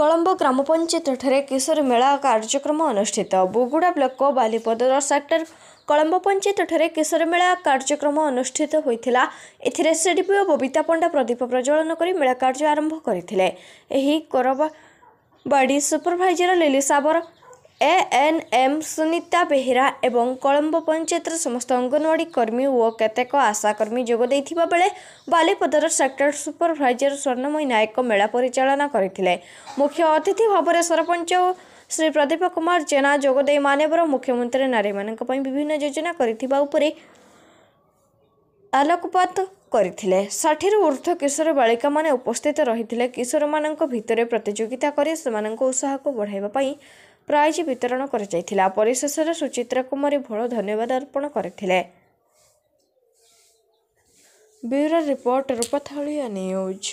କଳମ୍ବ ଗ୍ରାମପଞ୍ଚାୟତଠାରେ କିଶୋର ମେଳା କାର୍ଯ୍ୟକ୍ରମ ଅନୁଷ୍ଠିତ ବୁଗୁଡ଼ା ବ୍ଲକ ବାଲିପଦର ସେକ୍ଟର କଳମ୍ବ ପଞ୍ଚାୟତଠାରେ କିଶୋର ମେଳା କାର୍ଯ୍ୟକ୍ରମ ଅନୁଷ୍ଠିତ ହୋଇଥିଲା ଏଥିରେ ସିଡିପିଓ ବବିତା ପଣ୍ଡା ପ୍ରଦୀପ ପ୍ରଜ୍ୱଳନ କରି ମେଳା କାର୍ଯ୍ୟ ଆରମ୍ଭ କରିଥିଲେ ଏହି କରବା ବାଡ଼ି supervisor Lili Sabar A N M Sunita Behera ଏବଂ କଳମ୍ବ ପଞ୍ଚାୟତର ସମସ୍ତ ଅଙ୍ଗନୱାଡ଼ି କର୍ମୀ ଓ କେତେକ ଆଶାକର୍ମୀ ଯୋଗ ଦେଇଥିବା ବେଳେ ବାଲିପଦାର ସେକ୍ଟର ସୁପରଭାଇଜର ସ୍ୱର୍ଣ୍ଣମୟୀ ନାୟକ ମେଳା ପରିଚାଳନା କରିଥିଲେ ମୁଖ୍ୟ ଅତିଥି ଭାବରେ ସରପଞ୍ଚ ଶ୍ରୀ ପ୍ରଦୀପ କୁମାର ଜେନା ଯୋଗଦେଇ ମାନ୍ୟବର ମୁଖ୍ୟମନ୍ତ୍ରୀ ନାରୀମାନଙ୍କ ପାଇଁ ବିଭିନ୍ନ ଯୋଜନା କରିଥିବା ଉପରେ ଆଲୋକପାତ କରିଥିଲେ ଷାଠିଏରୁ ଉର୍ଦ୍ଧ୍ୱ କିଶୋର ବାଳିକାମାନେ ଉପସ୍ଥିତ ରହିଥିଲେ କିଶୋରମାନଙ୍କ ଭିତରେ ପ୍ରତିଯୋଗିତା କରି ସେମାନଙ୍କ ଉତ୍ସାହକୁ ବଢ଼ାଇବା ପାଇଁ ପ୍ରାଇଜ୍ ବିତରଣ କରାଯାଇଥିଲା ପରିଶେଷରେ ସୁଚିତ୍ରା କୁମାରୀ ଭୋଳ ଧନ୍ୟବାଦ ଅର୍ପଣ କରିଥିଲେ ବ୍ୟୁରୋ ରିପୋର୍ଟ ରୂପଥଳିଆ ନ୍ୟୁଜ୍